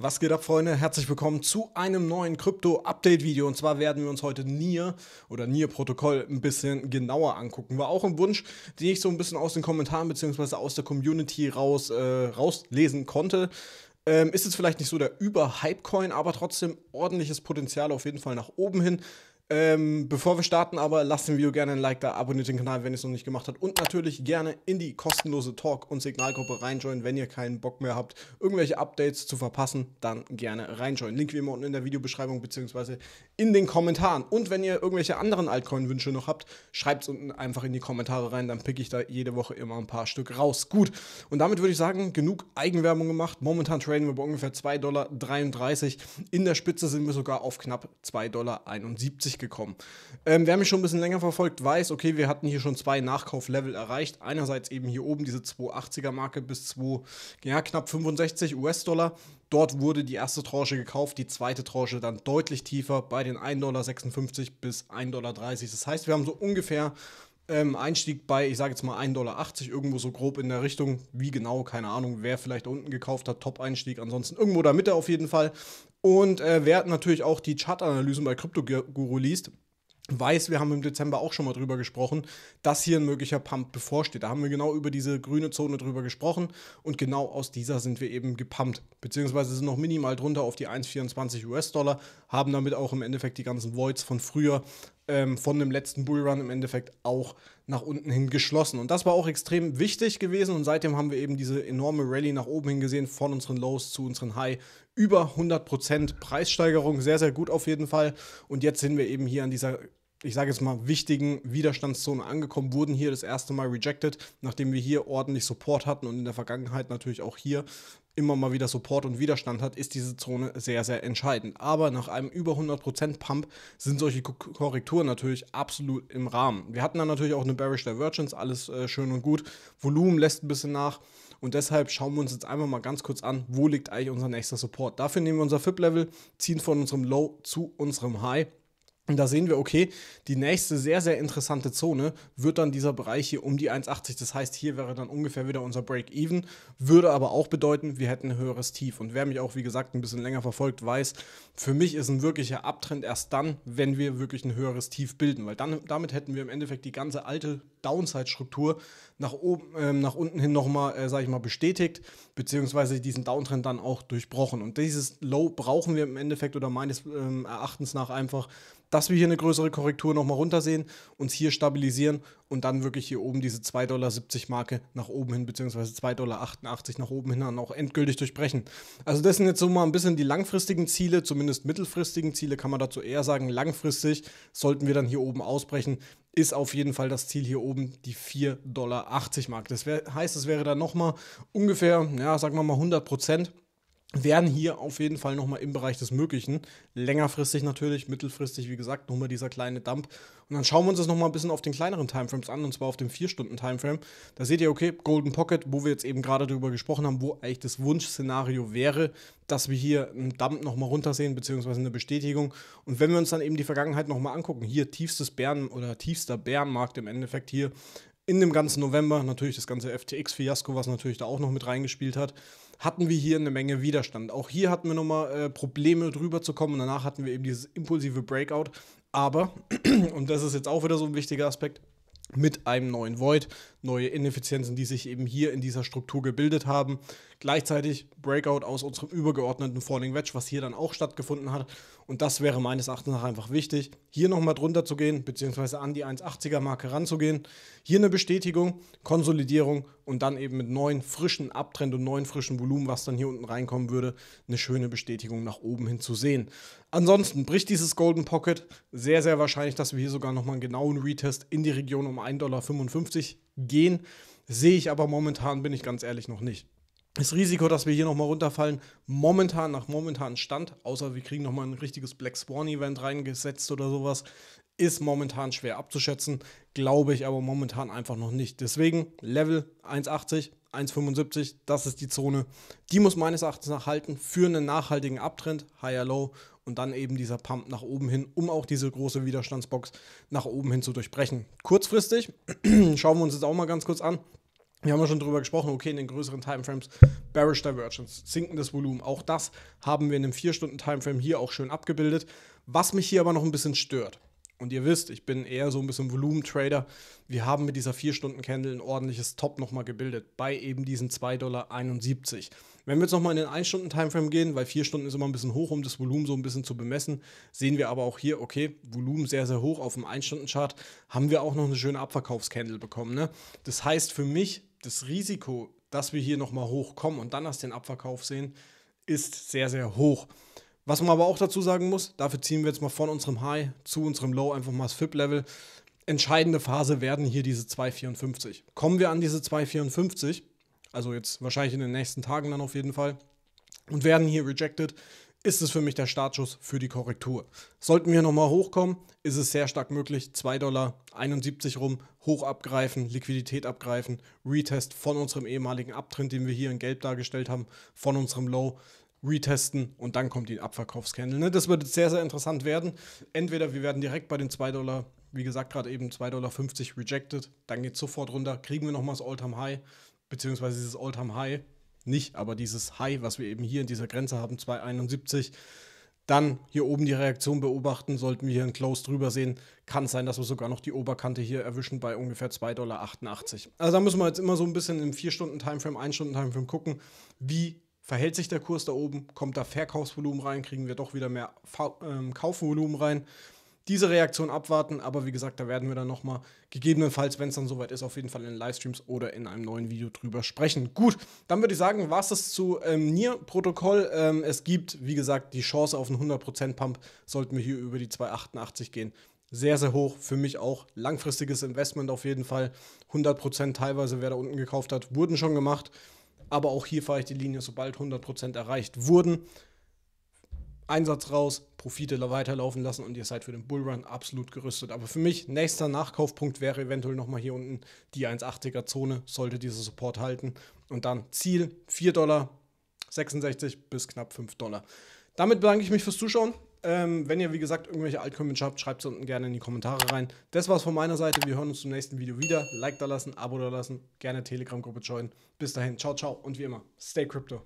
Was geht ab, Freunde? Herzlich willkommen zu einem neuen Krypto-Update-Video. Und zwar werden wir uns heute NIR oder NIR-Protokoll ein bisschen genauer angucken. War auch ein Wunsch, den ich so ein bisschen aus den Kommentaren bzw. aus der Community raus, äh, rauslesen konnte. Ähm, ist jetzt vielleicht nicht so der Über-Hype-Coin, aber trotzdem ordentliches Potenzial auf jeden Fall nach oben hin. Ähm, bevor wir starten, aber lasst dem Video gerne ein Like da, abonniert den Kanal, wenn ihr es noch nicht gemacht habt und natürlich gerne in die kostenlose Talk- und Signalgruppe reinjoinen, wenn ihr keinen Bock mehr habt, irgendwelche Updates zu verpassen, dann gerne reinjoinen. Link wie immer unten in der Videobeschreibung bzw. in den Kommentaren. Und wenn ihr irgendwelche anderen Altcoin-Wünsche noch habt, schreibt es unten einfach in die Kommentare rein, dann pick ich da jede Woche immer ein paar Stück raus. Gut, und damit würde ich sagen, genug Eigenwerbung gemacht. Momentan traden wir bei ungefähr 2,33 Dollar. In der Spitze sind wir sogar auf knapp 2,71 Dollar gekommen. Ähm, wer mich schon ein bisschen länger verfolgt, weiß, okay, wir hatten hier schon zwei Nachkauflevel erreicht. Einerseits eben hier oben diese 280er Marke bis 2, ja, knapp 65 US-Dollar. Dort wurde die erste Tranche gekauft, die zweite Tranche dann deutlich tiefer bei den 1,56 Dollar bis 1,30 Dollar. Das heißt, wir haben so ungefähr ähm, Einstieg bei, ich sage jetzt mal 1,80 Dollar, irgendwo so grob in der Richtung. Wie genau, keine Ahnung, wer vielleicht unten gekauft hat, Top-Einstieg, ansonsten irgendwo da Mitte auf jeden Fall. Und äh, wer natürlich auch die Chartanalysen bei Crypto-Guru liest, weiß, wir haben im Dezember auch schon mal drüber gesprochen, dass hier ein möglicher Pump bevorsteht. Da haben wir genau über diese grüne Zone drüber gesprochen und genau aus dieser sind wir eben gepumpt. Beziehungsweise sind noch minimal drunter auf die 1,24 US-Dollar, haben damit auch im Endeffekt die ganzen Voids von früher ähm, von dem letzten Bullrun im Endeffekt auch nach unten hin geschlossen. Und das war auch extrem wichtig gewesen. Und seitdem haben wir eben diese enorme Rallye nach oben hin gesehen, von unseren Lows zu unseren High. Über 100% Preissteigerung, sehr, sehr gut auf jeden Fall. Und jetzt sind wir eben hier an dieser ich sage jetzt mal, wichtigen Widerstandszonen angekommen, wurden hier das erste Mal rejected, nachdem wir hier ordentlich Support hatten und in der Vergangenheit natürlich auch hier immer mal wieder Support und Widerstand hat, ist diese Zone sehr, sehr entscheidend. Aber nach einem über 100% Pump sind solche Korrekturen natürlich absolut im Rahmen. Wir hatten dann natürlich auch eine Bearish Divergence, alles äh, schön und gut. Volumen lässt ein bisschen nach. Und deshalb schauen wir uns jetzt einfach mal ganz kurz an, wo liegt eigentlich unser nächster Support. Dafür nehmen wir unser FIP-Level, ziehen von unserem Low zu unserem High und da sehen wir, okay, die nächste sehr, sehr interessante Zone wird dann dieser Bereich hier um die 1,80. Das heißt, hier wäre dann ungefähr wieder unser Break-Even, würde aber auch bedeuten, wir hätten ein höheres Tief. Und wer mich auch, wie gesagt, ein bisschen länger verfolgt, weiß, für mich ist ein wirklicher Abtrend erst dann, wenn wir wirklich ein höheres Tief bilden, weil dann, damit hätten wir im Endeffekt die ganze alte Downside-Struktur nach, äh, nach unten hin nochmal, äh, sage ich mal, bestätigt, beziehungsweise diesen Downtrend dann auch durchbrochen. Und dieses Low brauchen wir im Endeffekt oder meines äh, Erachtens nach einfach, dass dass wir hier eine größere Korrektur nochmal runtersehen, uns hier stabilisieren und dann wirklich hier oben diese 2,70 Dollar Marke nach oben hin, beziehungsweise 2,88 Dollar nach oben hin dann auch endgültig durchbrechen. Also das sind jetzt so mal ein bisschen die langfristigen Ziele, zumindest mittelfristigen Ziele kann man dazu eher sagen. Langfristig sollten wir dann hier oben ausbrechen, ist auf jeden Fall das Ziel hier oben die 4,80 Dollar Marke. Das wär, heißt, es wäre dann nochmal ungefähr, ja, sagen wir mal 100 Prozent werden hier auf jeden Fall nochmal im Bereich des Möglichen. Längerfristig natürlich, mittelfristig, wie gesagt, nochmal dieser kleine Dump. Und dann schauen wir uns das nochmal ein bisschen auf den kleineren Timeframes an, und zwar auf dem 4-Stunden-Timeframe. Da seht ihr, okay, Golden Pocket, wo wir jetzt eben gerade darüber gesprochen haben, wo eigentlich das Wunschszenario wäre, dass wir hier einen Dump nochmal runtersehen, beziehungsweise eine Bestätigung. Und wenn wir uns dann eben die Vergangenheit nochmal angucken, hier tiefstes Bären oder tiefster Bärenmarkt im Endeffekt hier in dem ganzen November, natürlich das ganze FTX-Fiasko, was natürlich da auch noch mit reingespielt hat hatten wir hier eine Menge Widerstand. Auch hier hatten wir nochmal äh, Probleme drüber zu kommen und danach hatten wir eben dieses impulsive Breakout. Aber, und das ist jetzt auch wieder so ein wichtiger Aspekt, mit einem neuen Void neue Ineffizienzen, die sich eben hier in dieser Struktur gebildet haben. Gleichzeitig Breakout aus unserem übergeordneten Falling Wedge, was hier dann auch stattgefunden hat. Und das wäre meines Erachtens nach einfach wichtig, hier nochmal drunter zu gehen, beziehungsweise an die 1,80er Marke ranzugehen. Hier eine Bestätigung, Konsolidierung und dann eben mit neuen frischen Abtrend und neuen frischen Volumen, was dann hier unten reinkommen würde, eine schöne Bestätigung nach oben hin zu sehen. Ansonsten bricht dieses Golden Pocket sehr, sehr wahrscheinlich, dass wir hier sogar nochmal einen genauen Retest in die Region um 1,55 Dollar gehen. Sehe ich aber momentan, bin ich ganz ehrlich, noch nicht. Das Risiko, dass wir hier nochmal runterfallen, momentan nach momentanem Stand, außer wir kriegen nochmal ein richtiges Black Swan-Event reingesetzt oder sowas, ist momentan schwer abzuschätzen, glaube ich aber momentan einfach noch nicht. Deswegen Level 1,80, 1,75, das ist die Zone. Die muss meines Erachtens nach halten für einen nachhaltigen Abtrend, Higher Low und dann eben dieser Pump nach oben hin, um auch diese große Widerstandsbox nach oben hin zu durchbrechen. Kurzfristig schauen wir uns jetzt auch mal ganz kurz an. Wir haben ja schon darüber gesprochen, okay, in den größeren Timeframes Bearish Divergence, sinkendes Volumen. Auch das haben wir in einem 4-Stunden-Timeframe hier auch schön abgebildet. Was mich hier aber noch ein bisschen stört, und ihr wisst, ich bin eher so ein bisschen Volumentrader. Wir haben mit dieser 4-Stunden-Candle ein ordentliches Top nochmal gebildet, bei eben diesen 2,71 Dollar. Wenn wir jetzt nochmal in den 1-Stunden-Timeframe gehen, weil 4 Stunden ist immer ein bisschen hoch, um das Volumen so ein bisschen zu bemessen, sehen wir aber auch hier, okay, Volumen sehr, sehr hoch auf dem 1-Stunden-Chart, haben wir auch noch eine schöne Abverkaufscandle bekommen. Ne? Das heißt für mich, das Risiko, dass wir hier nochmal hochkommen und dann erst den Abverkauf sehen, ist sehr, sehr hoch. Was man aber auch dazu sagen muss, dafür ziehen wir jetzt mal von unserem High zu unserem Low einfach mal das FIP-Level. Entscheidende Phase werden hier diese 254. Kommen wir an diese 254, also jetzt wahrscheinlich in den nächsten Tagen dann auf jeden Fall, und werden hier rejected, ist es für mich der Startschuss für die Korrektur. Sollten wir nochmal hochkommen, ist es sehr stark möglich, 2,71 Dollar rum, hoch abgreifen, Liquidität abgreifen, Retest von unserem ehemaligen Abtrend, den wir hier in Gelb dargestellt haben, von unserem Low retesten und dann kommt die Abverkaufscandle. Ne? Das wird sehr, sehr interessant werden. Entweder wir werden direkt bei den 2 Dollar, wie gesagt, gerade eben 2,50 Dollar rejected, dann geht es sofort runter, kriegen wir nochmal das All-Time high beziehungsweise dieses All-Time high nicht, aber dieses High, was wir eben hier in dieser Grenze haben, 2,71. Dann hier oben die Reaktion beobachten, sollten wir hier ein Close drüber sehen, kann sein, dass wir sogar noch die Oberkante hier erwischen bei ungefähr 2,88 Dollar. Also da müssen wir jetzt immer so ein bisschen im 4-Stunden-Timeframe, 1-Stunden-Timeframe gucken, wie verhält sich der Kurs da oben, kommt da Verkaufsvolumen rein, kriegen wir doch wieder mehr Fa ähm, Kaufvolumen rein. Diese Reaktion abwarten, aber wie gesagt, da werden wir dann nochmal gegebenenfalls, wenn es dann soweit ist, auf jeden Fall in Livestreams oder in einem neuen Video drüber sprechen. Gut, dann würde ich sagen, war es zu ähm, NIR-Protokoll. Ähm, es gibt, wie gesagt, die Chance auf einen 100%-Pump, sollten wir hier über die 288 gehen sehr, sehr hoch. Für mich auch langfristiges Investment auf jeden Fall. 100% teilweise, wer da unten gekauft hat, wurden schon gemacht. Aber auch hier fahre ich die Linie, sobald 100% erreicht wurden. Einsatz raus, Profite weiterlaufen lassen und ihr seid für den Bullrun absolut gerüstet. Aber für mich, nächster Nachkaufpunkt wäre eventuell nochmal hier unten die 1,80er Zone, sollte dieser Support halten. Und dann Ziel 4 Dollar 66 bis knapp 5 Dollar. Damit bedanke ich mich fürs Zuschauen. Ähm, wenn ihr, wie gesagt, irgendwelche Altcoins habt, schreibt es unten gerne in die Kommentare rein. Das war's von meiner Seite. Wir hören uns zum nächsten Video wieder. Like da lassen, Abo da lassen, gerne Telegram-Gruppe joinen. Bis dahin, ciao, ciao und wie immer, stay crypto.